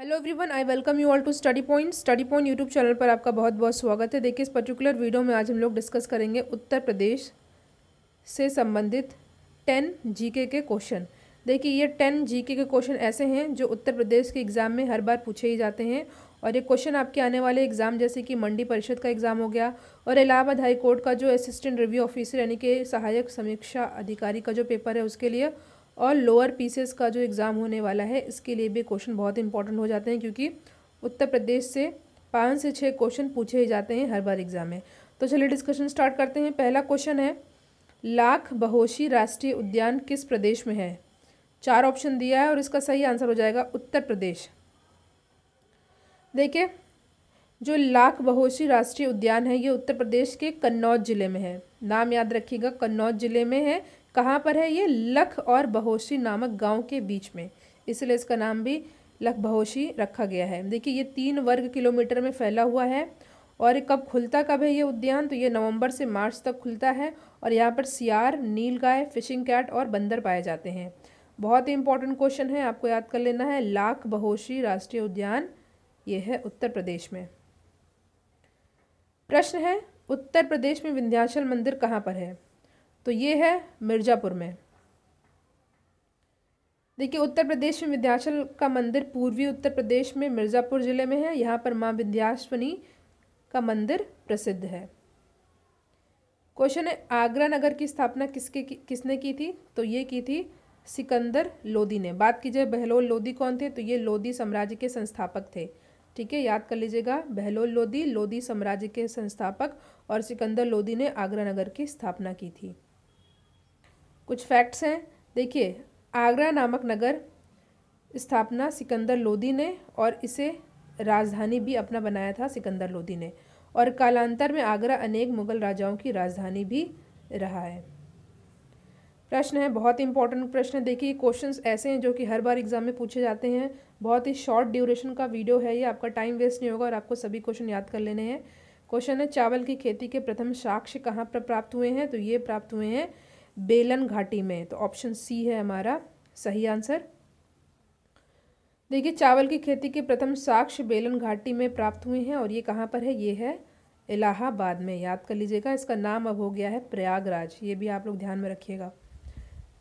hello everyone I welcome you all to study point study point YouTube channel पर आपका बहुत बहुत स्वागत है देखिए इस पर्टिकुलर वीडियो में आज हम लोग डिस्कस करेंगे उत्तर प्रदेश से संबंधित टेन जीके के क्वेश्चन देखिए ये टेन जीके के क्वेश्चन ऐसे हैं जो उत्तर प्रदेश के एग्ज़ाम में हर बार पूछे ही जाते हैं और ये क्वेश्चन आपके आने वाले एग्ज़ाम जैसे कि मंडी परिषद का एग्ज़ाम हो गया और इलाहाबाद हाई कोर्ट का जो असिस्टेंट रिव्यू ऑफिसर यानी कि सहायक समीक्षा अधिकारी का जो पेपर है उसके लिए और लोअर पीसेस का जो एग्ज़ाम होने वाला है इसके लिए भी क्वेश्चन बहुत इंपॉर्टेंट हो जाते हैं क्योंकि उत्तर प्रदेश से पाँच से छः क्वेश्चन पूछे ही जाते हैं हर बार एग्ज़ाम में तो चलिए डिस्कशन स्टार्ट करते हैं पहला क्वेश्चन है लाख बहोशी राष्ट्रीय उद्यान किस प्रदेश में है चार ऑप्शन दिया है और इसका सही आंसर हो जाएगा उत्तर प्रदेश देखिए जो लाख बहोशी राष्ट्रीय उद्यान है ये उत्तर प्रदेश के कन्नौज ज़िले में है नाम याद रखिएगा कन्नौज ज़िले में है कहाँ पर है ये लख और बहोशी नामक गांव के बीच में इसलिए इसका नाम भी लख बहोशी रखा गया है देखिए ये तीन वर्ग किलोमीटर में फैला हुआ है और कब खुलता कब है ये उद्यान तो ये नवंबर से मार्च तक खुलता है और यहाँ पर सियार नील गाय फिशिंग कैट और बंदर पाए जाते हैं बहुत ही इंपॉर्टेंट क्वेश्चन है आपको याद कर लेना है लाख बहोशी राष्ट्रीय उद्यान ये है उत्तर प्रदेश में प्रश्न है उत्तर प्रदेश में विंध्याचल मंदिर कहाँ पर है तो ये है मिर्ज़ापुर में देखिए उत्तर प्रदेश में विंध्याचल का मंदिर पूर्वी उत्तर प्रदेश में मिर्ज़ापुर ज़िले में है यहाँ पर माँ विंध्याश्वनी का मंदिर प्रसिद्ध है क्वेश्चन है आगरा नगर की स्थापना किसके कि, किसने की थी तो ये की थी सिकंदर लोदी ने बात की जाए बहलोल लोदी कौन थे तो ये लोदी साम्राज्य के संस्थापक थे ठीक है याद कर लीजिएगा बहलोल लोदी लोदी साम्राज्य के संस्थापक और सिकंदर लोदी ने आगरा नगर की स्थापना की थी कुछ फैक्ट्स हैं देखिए आगरा नामक नगर स्थापना सिकंदर लोदी ने और इसे राजधानी भी अपना बनाया था सिकंदर लोदी ने और कालांतर में आगरा अनेक मुगल राजाओं की राजधानी भी रहा है प्रश्न है बहुत इंपॉर्टेंट प्रश्न है देखिए क्वेश्चंस ऐसे हैं जो कि हर बार एग्जाम में पूछे जाते हैं बहुत ही शॉर्ट ड्यूरेशन का वीडियो है ये आपका टाइम वेस्ट नहीं होगा और आपको सभी क्वेश्चन याद कर लेने हैं क्वेश्चन है चावल की खेती के प्रथम साक्ष्य कहाँ पर प्राप्त हुए हैं तो ये प्राप्त हुए हैं बेलन घाटी में तो ऑप्शन सी है हमारा सही आंसर देखिए चावल की खेती के प्रथम साक्ष्य बेलन घाटी में प्राप्त हुए हैं और ये कहाँ पर है ये है इलाहाबाद में याद कर लीजिएगा इसका नाम अब हो गया है प्रयागराज ये भी आप लोग ध्यान में रखिएगा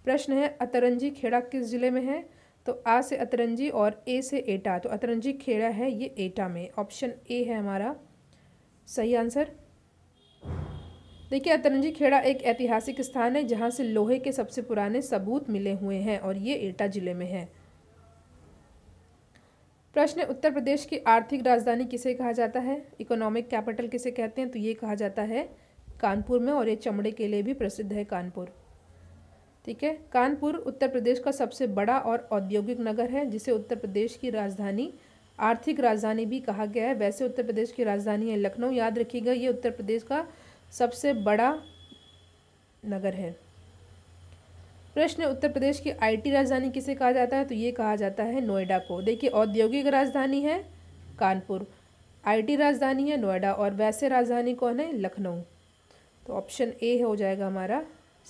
प्रश्न है अतरंजी खेड़ा किस जिले में है तो आ से अतरंजी और ए से एटा तो अतरंजी खेड़ा है ये एटा में ऑप्शन ए है हमारा सही आंसर देखिए अतरंजी खेड़ा एक ऐतिहासिक स्थान है जहाँ से लोहे के सबसे पुराने सबूत मिले हुए हैं और ये एटा जिले में है प्रश्न उत्तर प्रदेश की आर्थिक राजधानी किसे कहा जाता है इकोनॉमिक कैपिटल किसे कहते हैं तो ये कहा जाता है कानपुर में और ये चमड़े के लिए भी प्रसिद्ध है कानपुर ठीक है कानपुर उत्तर प्रदेश का सबसे बड़ा और औद्योगिक नगर है जिसे उत्तर प्रदेश की राजधानी आर्थिक राजधानी भी कहा गया है वैसे उत्तर प्रदेश की राजधानी है लखनऊ याद रखिएगा ये उत्तर प्रदेश का सबसे बड़ा नगर है प्रश्न उत्तर प्रदेश की आईटी राजधानी किसे कहा जाता है तो ये कहा जाता है नोएडा को देखिए औद्योगिक राजधानी है कानपुर आईटी राजधानी है नोएडा और वैसे राजधानी कौन है लखनऊ तो ऑप्शन ए हो जाएगा हमारा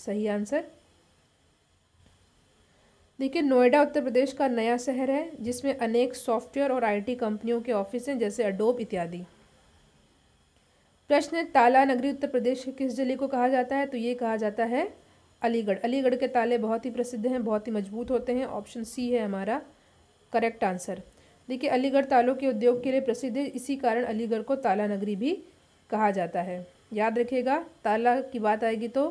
सही आंसर देखिए नोएडा उत्तर प्रदेश का नया शहर है जिसमें अनेक सॉफ्टवेयर और आईटी कंपनियों के ऑफिस हैं जैसे अडोब इत्यादि प्रश्न ताला नगरी उत्तर प्रदेश किस जिले को कहा जाता है तो ये कहा जाता है अलीगढ़ अलीगढ़ के ताले बहुत ही प्रसिद्ध हैं बहुत ही मजबूत होते हैं ऑप्शन सी है हमारा करेक्ट आंसर देखिए अलीगढ़ तालों के उद्योग के लिए प्रसिद्ध है इसी कारण अलीगढ़ को ताला नगरी भी कहा जाता है याद रखिएगा ताला की बात आएगी तो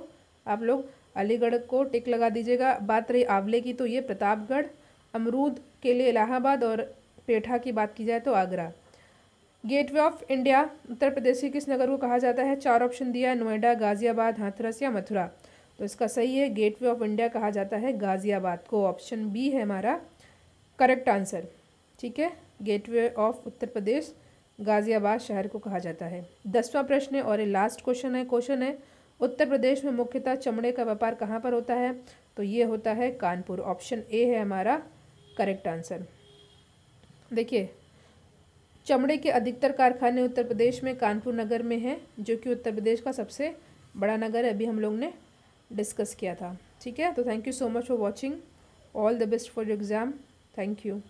आप लोग अलीगढ़ को टिक लगा दीजिएगा बात रही आंवले की तो ये प्रतापगढ़ अमरूद के लिए इलाहाबाद और पेठा की बात की जाए तो Agra gateway of India Uttar Pradesh के किस नगर को कहा जाता है चार ऑप्शन दिया है नोएडा गाजियाबाद हाथरस या मथुरा तो इसका सही है गेटवे ऑफ इंडिया कहा जाता है गाजियाबाद को तो ऑप्शन बी है हमारा करेक्ट आंसर ठीक है गेटवे ऑफ उत्तर प्रदेश गाजियाबाद शहर को कहा जाता है दसवां प्रश्न है और ये लास्ट क्वेश्चन है क्वेश्चन है उत्तर प्रदेश में मुख्यतः चमड़े का व्यापार कहाँ पर होता है तो ये होता है कानपुर ऑप्शन ए है हमारा करेक्ट आंसर देखिए चमड़े के अधिकतर कारखाने उत्तर प्रदेश में कानपुर नगर में हैं जो कि उत्तर प्रदेश का सबसे बड़ा नगर है अभी हम लोग ने डिस्कस किया था ठीक है तो thank you so much for watching all the best for your exam thank you